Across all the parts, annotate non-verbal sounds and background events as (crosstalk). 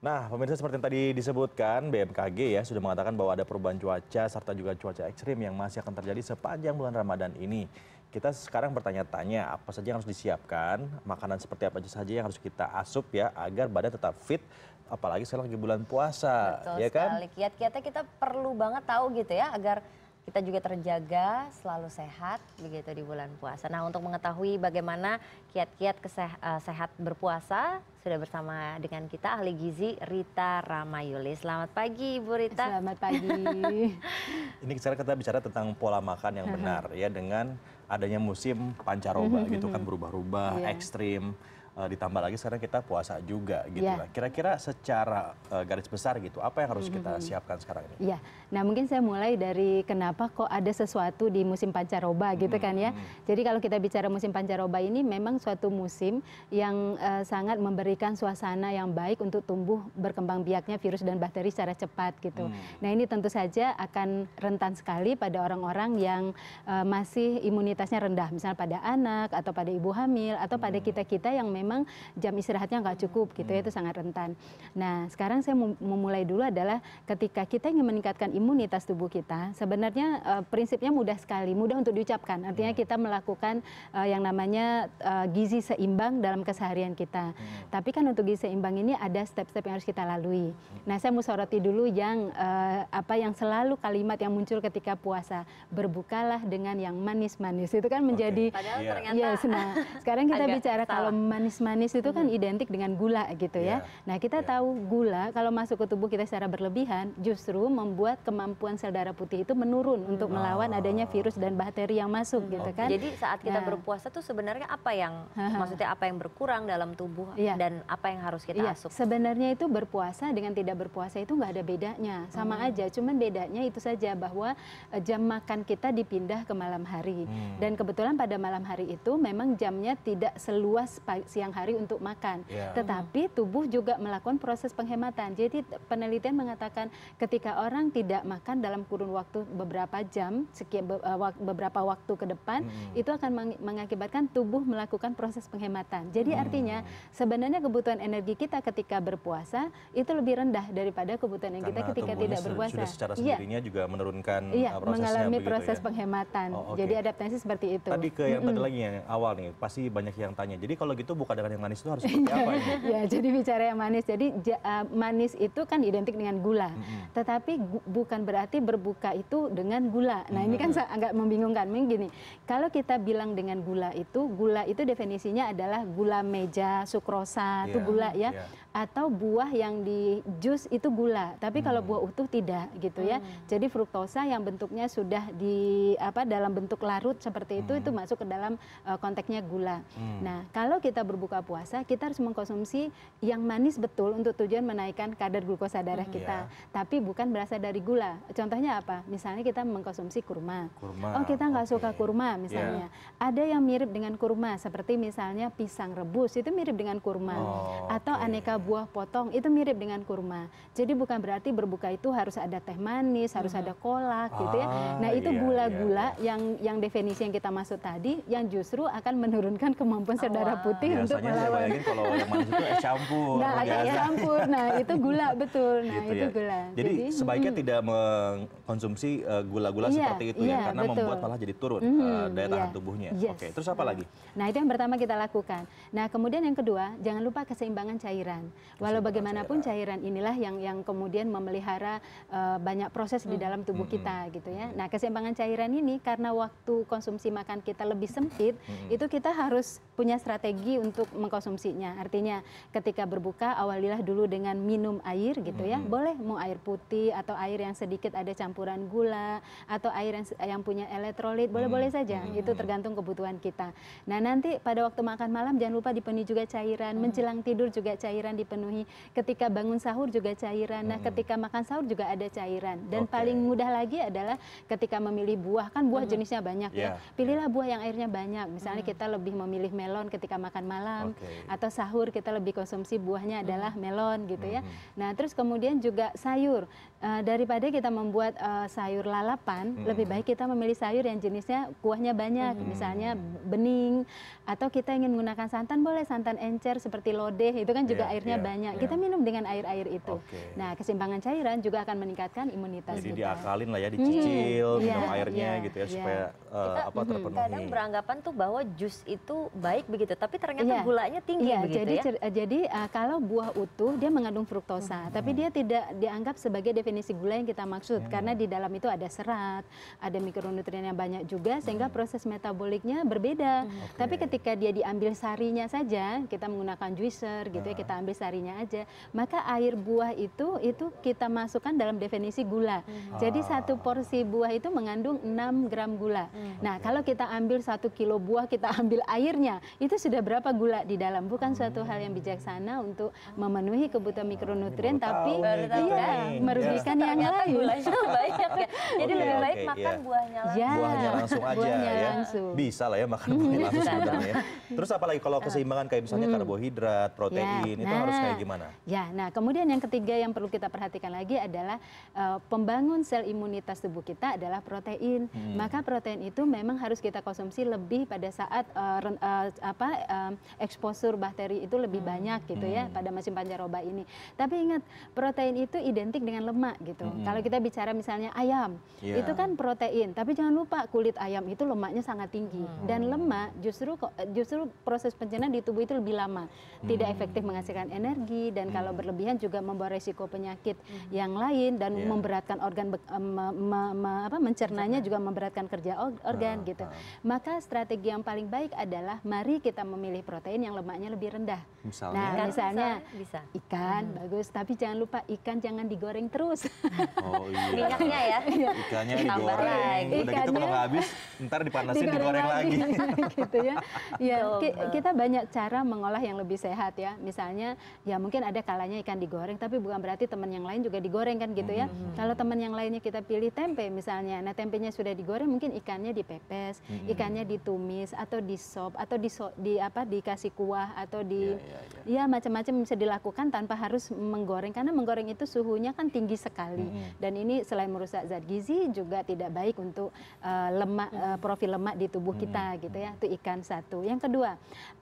Nah, pemirsa seperti yang tadi disebutkan, BMKG ya sudah mengatakan bahwa ada perubahan cuaca serta juga cuaca ekstrim yang masih akan terjadi sepanjang bulan Ramadan ini. Kita sekarang bertanya-tanya apa saja yang harus disiapkan, makanan seperti apa saja yang harus kita asup ya agar badan tetap fit apalagi sekarang lagi bulan puasa, Betul ya kan? Kiat-kiatnya kita perlu banget tahu gitu ya agar kita juga terjaga, selalu sehat begitu di bulan puasa. Nah, untuk mengetahui bagaimana kiat-kiat eh, sehat berpuasa, sudah bersama dengan kita ahli gizi Rita Ramayuli. Selamat pagi, Bu Rita. Selamat pagi. (laughs) Ini sekarang kita bicara tentang pola makan yang benar ya dengan adanya musim pancaroba gitu kan (laughs) berubah-ubah, yeah. ekstrim Eh, ditambah lagi sekarang kita puasa juga gitu yeah. lah. Kan. Kira-kira secara uh, garis besar gitu apa yang harus hmm, kita mm -hmm. siapkan sekarang ini? Ya, Yeah. Nah, mungkin saya mulai dari kenapa kok ada sesuatu di musim pancaroba gitu mm -hmm. kan ya. Hmm. Jadi kalau kita bicara musim pancaroba ini memang suatu musim yang uh, sangat memberikan suasana yang baik untuk tumbuh berkembang biaknya virus dan bakteri secara cepat gitu. Mm. Nah, ini tentu saja akan rentan sekali pada orang-orang yang uh, masih imunitasnya rendah, misalnya pada anak atau pada ibu hamil atau pada hmm. kita-kita yang memang memang jam istirahatnya nggak cukup gitu ya hmm. itu sangat rentan. Nah sekarang saya memulai dulu adalah ketika kita ingin meningkatkan imunitas tubuh kita sebenarnya uh, prinsipnya mudah sekali mudah untuk diucapkan artinya hmm. kita melakukan uh, yang namanya uh, gizi seimbang dalam keseharian kita. Hmm. Tapi kan untuk gizi seimbang ini ada step-step yang harus kita lalui. Hmm. Nah saya mau soroti dulu yang uh, apa yang selalu kalimat yang muncul ketika puasa berbukalah dengan yang manis-manis itu kan menjadi okay. Padahal ya. ternyata yes, nah, sekarang kita bicara kalau manis manis-manis itu kan iya. identik dengan gula gitu ya. Yeah. Nah kita yeah. tahu gula kalau masuk ke tubuh kita secara berlebihan justru membuat kemampuan sel darah putih itu menurun hmm. untuk melawan adanya ah. virus dan bakteri yang masuk hmm. gitu kan. Jadi saat kita nah. berpuasa tuh sebenarnya apa yang (laughs) maksudnya apa yang berkurang dalam tubuh yeah. dan apa yang harus kita yeah. asup? Sebenarnya itu berpuasa dengan tidak berpuasa itu nggak ada bedanya sama hmm. aja. Cuman bedanya itu saja bahwa e, jam makan kita dipindah ke malam hari hmm. dan kebetulan pada malam hari itu memang jamnya tidak seluas pagi siang hari untuk makan. Yeah. Tetapi tubuh juga melakukan proses penghematan. Jadi penelitian mengatakan ketika orang tidak makan dalam kurun waktu beberapa jam, sekian be eh, beberapa waktu ke depan, hmm. itu akan meng mengakibatkan tubuh melakukan proses penghematan. Jadi hmm. artinya sebenarnya kebutuhan energi kita ketika berpuasa itu lebih rendah daripada kebutuhan yang kita ketika tidak berpuasa. Sudah secara iya. juga menurunkan yeah, iya, mengalami ya. proses ya. penghematan. Oh, okay. Jadi adaptasi seperti itu. Tadi ke yang mm -hmm. tadi lagi yang awal nih, pasti banyak yang tanya. Jadi kalau gitu bukan dengan yang manis itu harus seperti iya. apa? Ya? ya, jadi bicara yang manis. Jadi eh, manis itu kan identik dengan gula. Mm -hmm. Tetapi bukan berarti berbuka itu dengan gula. Nah, mm -hmm. ini kan agak membingungkan. Mungkin gini, kalau kita bilang dengan gula itu, gula itu definisinya adalah gula meja, sukrosa, yeah. itu iya, gula ya. Yeah atau buah yang di jus itu gula tapi hmm. kalau buah utuh tidak gitu ya hmm. jadi fruktosa yang bentuknya sudah di apa dalam bentuk larut seperti itu hmm. itu masuk ke dalam uh, konteksnya gula hmm. nah kalau kita berbuka puasa kita harus mengkonsumsi yang manis betul untuk tujuan menaikkan kadar glukosa darah hmm. kita yeah. tapi bukan berasal dari gula contohnya apa misalnya kita mengkonsumsi kurma, kurma. oh kita nggak okay. suka kurma misalnya yeah. ada yang mirip dengan kurma seperti misalnya pisang rebus itu mirip dengan kurma oh, atau okay. aneka buah potong itu mirip dengan kurma. Jadi bukan berarti berbuka itu harus ada teh manis, harus mm-hmm. ada kolak gitu ya. Ah, nah, itu iya, iya, gula-gula iya, iya. yang yang definisi yang kita masuk tadi yang justru akan menurunkan kemampuan oh, saudara putih Biasanya untuk melawan. Biasanya kalau yang manis itu es (laughs) campur. Nah, ada ya es kan? campur. Nah, itu gula betul. Nah, gitu itu ya. gula. Jadi, Jadi sebaiknya hmm. tidak mengkonsumsi eh, gula-gula uh, iya, seperti itu ya, iya, ya karena betul. membuat malah jadi turun hmm, uh, daya tahan iya. tubuhnya. Yes. Oke, okay. terus apa nah. lagi? Nah, itu yang pertama kita lakukan. Nah, kemudian yang kedua, jangan lupa keseimbangan cairan. Walau bagaimanapun cairan. inilah yang yang kemudian memelihara uh, banyak proses di hmm. dalam tubuh hmm, hmm. kita gitu ya. Nah, keseimbangan cairan ini karena waktu konsumsi makan kita lebih sempit, itu kita harus punya strategi untuk mengkonsumsinya. Artinya, ketika berbuka awalilah dulu dengan minum air gitu ya. Boleh mau air putih atau air yang sedikit ada campuran gula atau air yang yang punya elektrolit, boleh-boleh saja. Itu tergantung kebutuhan kita. Nah, nanti pada waktu makan malam jangan lupa dipenuhi juga cairan, hmm. menjelang tidur juga cairan dipenuhi, ketika bangun sahur juga cairan, nah hmm. nah ketika makan sahur juga ada cairan. Dan okay. paling mudah lagi adalah ketika memilih buah, kan buah hmm. jenisnya banyak yeah. ya. Pilihlah ya. buah yang airnya banyak. Misalnya hmm. kita lebih memilih melon ketika makan malam okay. atau sahur kita lebih konsumsi buahnya hmm. adalah hmm. melon gitu ya. hmm. ya. Nah, terus kemudian juga sayur. Uh, daripada kita membuat uh, sayur lalapan, hmm. lebih baik kita memilih sayur yang jenisnya kuahnya banyak, hmm. misalnya bening atau kita ingin menggunakan santan santan boleh santan encer seperti lodeh itu kan juga yeah, airnya yeah, banyak. Yeah. Kita minum dengan air-air itu. Okay. Nah, keseimbangan cairan juga akan meningkatkan imunitas Jadi kita. diakalin lah ya, hmm, dicicil, hmm, minum yeah, airnya yeah, gitu ya yeah. supaya uh, kita, apa hmm, terpenuhi. Kadang beranggapan tuh bahwa jus itu baik begitu, tapi ternyata yeah. gulanya tinggi yeah, begitu jadi, ya. Eh, jadi uh, kalau buah utuh dia mengandung fruktosa, hmm. tapi dia tidak dianggap sebagai definisi gula yang kita maksud hmm. karena di dalam itu ada serat, ada mikronutrien yang banyak juga sehingga hmm. proses metaboliknya berbeda. Hmm. Okay. Tapi ketika dia diambil sarinya sarinya saja kita menggunakan juicer gitu ya nah. kita ambil sarinya aja maka air buah itu itu kita masukkan dalam definisi gula hmm. jadi ah. satu porsi buah itu mengandung 6 gram gula hmm. nah kalau kita ambil satu kilo buah kita (laughs) ambil airnya itu sudah berapa gula di dalam bukan suatu hal yang hmm. bijaksana untuk memenuhi kebutuhan mikronutrien tapi iya gitu merugikan ya. yang lain (laughs) banyak ya jadi okay, lebih baik okay, iya. makan yeah. buahnya langsung ya, buahnya langsung aja buahnya ya langsung. Ya. bisa lah ya makan (laughs) buahnya langsung sebenarnya terus apalagi kalau keseimbangan kayak misalnya hmm. karbohidrat, protein ya, itu nah, harus kayak nah. gimana? Ya, nah kemudian yang ketiga yang perlu kita perhatikan lagi adalah uh, pembangun sel imunitas tubuh kita adalah protein. Hmm. Maka protein itu memang harus kita konsumsi lebih pada saat uh, uh, apa um, eksposur bakteri itu lebih hmm. banyak gitu ya hmm. ya pada musim pancaroba ini. Tapi ingat protein itu identik dengan lemak gitu. Hmm. Kalau kita bicara misalnya ayam, ya. itu kan protein. Tapi jangan lupa kulit ayam itu lemaknya sangat tinggi hmm. dan lemak justru justru proses pencernaan stamina di tubuh itu lebih lama, tidak hmm. efektif menghasilkan energi dan hmm. kalau berlebihan juga membawa resiko penyakit hmm. yang lain dan yeah. memberatkan organ be- me, me, me, apa, mencernanya juga memberatkan kerja ah, organ ah, gitu. Ah. Maka strategi yang paling baik adalah mari kita memilih protein yang lemaknya lebih rendah. Misalnya, nah, ikan, misalnya bisa. ikan hmm. bagus, tapi jangan lupa ikan jangan digoreng terus. (laughs) Oh iya. Minyaknya ya. Iya. Ikannya digoreng. Ikannya, Udah gitu kalau nggak habis, ntar dipanasin digoreng, digoreng lagi. lagi. (laughs) gitu ya. Ya, oh, kita banyak cara mengolah yang lebih sehat ya. Misalnya ya mungkin ada kalanya ikan digoreng tapi bukan berarti teman yang lain juga digoreng kan gitu ya. Mm-hmm. Kalau teman yang lainnya kita pilih tempe misalnya. Nah, tempenya sudah digoreng mungkin ikannya dipepes, mm-hmm. ikannya ditumis atau disop atau di, di apa dikasih kuah atau di yeah, yeah, yeah. ya macam-macam bisa dilakukan tanpa harus menggoreng karena menggoreng itu suhunya kan tinggi sekali mm-hmm. dan ini selain merusak zat gizi juga tidak baik untuk uh, lemak uh, profil lemak di tubuh mm-hmm. kita gitu ya. Itu ikan satu. Yang kedua,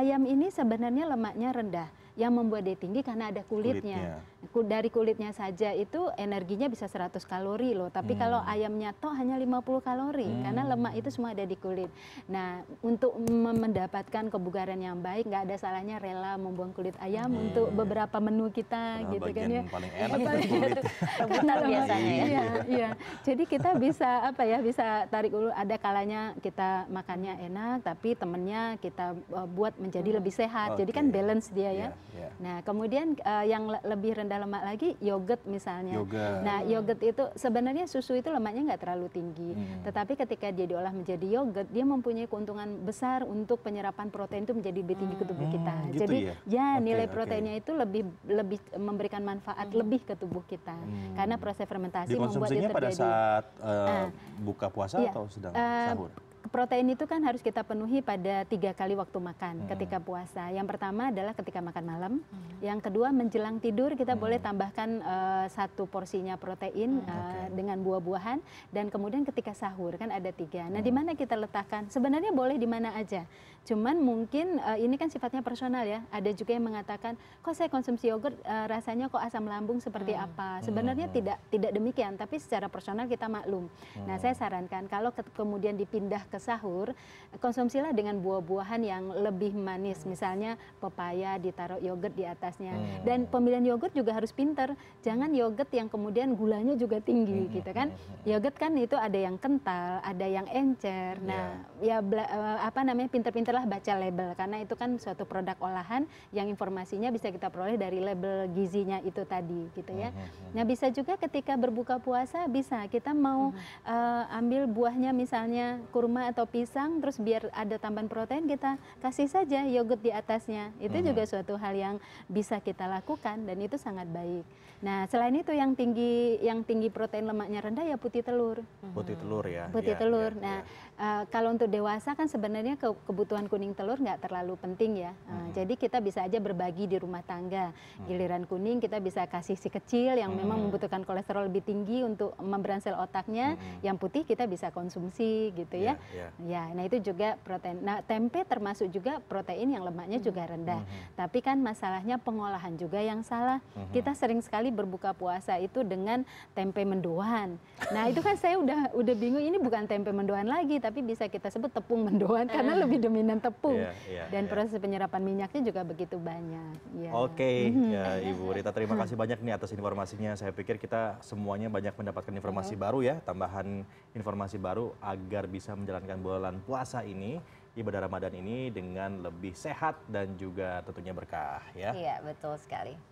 ayam ini sebenarnya lemaknya rendah yang membuat dia tinggi karena ada kulitnya dari kulitnya saja itu energinya bisa 100 kalori loh. Tapi hmm. kalau ayamnya toh hanya 50 kalori hmm. karena lemak itu semua ada di kulit. Nah, untuk mendapatkan kebugaran yang baik nggak ada salahnya rela membuang kulit ayam hmm. untuk beberapa menu kita nah, gitu kan ya. paling enak iya, itu (laughs) biasanya iya, iya, Jadi kita bisa apa ya bisa tarik ulur ada kalanya kita makannya enak tapi temennya kita eh, buat menjadi hmm. lebih sehat. Okay. Jadi kan balance dia ya. Yeah. Iya. Nah, kemudian uh, yang lebih rendah rendah lemak lagi yogurt misalnya. Yogurt. Nah yogurt itu sebenarnya susu itu lemaknya nggak terlalu tinggi, hmm. tetapi ketika dia diolah menjadi yogurt dia mempunyai keuntungan besar untuk penyerapan protein itu menjadi lebih tinggi ke tubuh hmm, kita. gitu Jadi ya, ya okay, nilai proteinnya okay. itu lebih lebih memberikan manfaat hmm. lebih ke tubuh kita hmm. karena proses fermentasi membuat dia terjadi. pada saat uh, uh, buka puasa ya, atau sedang uh, sahur? protein itu kan harus kita penuhi pada tiga kali waktu makan hmm. ketika puasa. Yang pertama adalah ketika makan malam, hmm. yang kedua menjelang tidur kita hmm. boleh tambahkan uh, satu porsinya protein hmm. uh, eh, okay. dengan buah-buahan dan kemudian ketika sahur kan ada tiga. Nah, hmm. di mana kita letakkan? Sebenarnya boleh di mana aja. Cuman mungkin uh, ini kan sifatnya personal ya. Ada juga yang mengatakan, kok saya konsumsi yogurt uh, rasanya kok asam lambung seperti hmm. apa? Sebenarnya hmm. tidak tidak demikian, tapi secara personal kita maklum. Nah, hmm. Nah, saya sarankan kalau ke kemudian dipindah ke sahur, konsumsilah dengan buah-buahan yang lebih manis. Misalnya pepaya ditaruh yogurt di atasnya. Hmm. Dan pemilihan yogurt juga harus pinter. Jangan yogurt yang kemudian gulanya juga tinggi hmm. gitu hmm, kan. Hmm, hmm. Yogurt kan itu ada yang kental, ada yang encer. Iya. Nah, yeah. ya bla, eh, apa namanya pinter-pinterlah baca label karena itu kan suatu produk olahan yang informasinya bisa kita peroleh dari label gizinya itu tadi gitu ya. Nah, bisa juga ketika berbuka puasa bisa kita mau hmm. uh, ambil buahnya misalnya kurma kurma atau pisang terus biar ada tambahan protein kita kasih saja yogurt di atasnya itu -hmm. juga suatu hal yang bisa kita lakukan dan itu sangat baik nah selain itu yang tinggi yang tinggi protein lemaknya rendah ya putih telur mm-hmm. putih telur ya putih ya, telur ya, nah ya. Uh, kalau untuk dewasa kan sebenarnya ke kebutuhan kuning telur nggak terlalu penting ya uh, -hmm. jadi kita bisa aja berbagi di rumah tangga mm-hmm. giliran kuning kita bisa kasih si kecil yang -hmm. memang mm-hmm. membutuhkan kolesterol lebih tinggi untuk memberansel otaknya -hmm. yang putih kita bisa konsumsi gitu yeah. ya iya. Yeah. Ya, nah itu juga protein. Nah, tempe termasuk juga protein yang lemaknya hmm. juga rendah. Hmm. Tapi kan masalahnya pengolahan juga yang salah. Hmm. Kita sering sekali berbuka puasa itu dengan tempe mendoan. Nah, itu kan (laughs) saya udah udah bingung ini bukan tempe mendoan lagi, tapi bisa kita sebut tepung mendoan (laughs) karena lebih dominan tepung. Yeah, yeah, Dan yeah. proses penyerapan minyaknya juga begitu banyak. Yeah. Oke, okay. hmm. ya Ibu Rita terima kasih (laughs) banyak nih atas informasinya. Saya pikir kita semuanya banyak mendapatkan informasi iya. baru ya, tambahan informasi baru agar bisa menjalankan menjalankan bulan puasa ini ibadah Ramadan ini dengan lebih sehat dan juga tentunya berkah ya. Iya, betul sekali.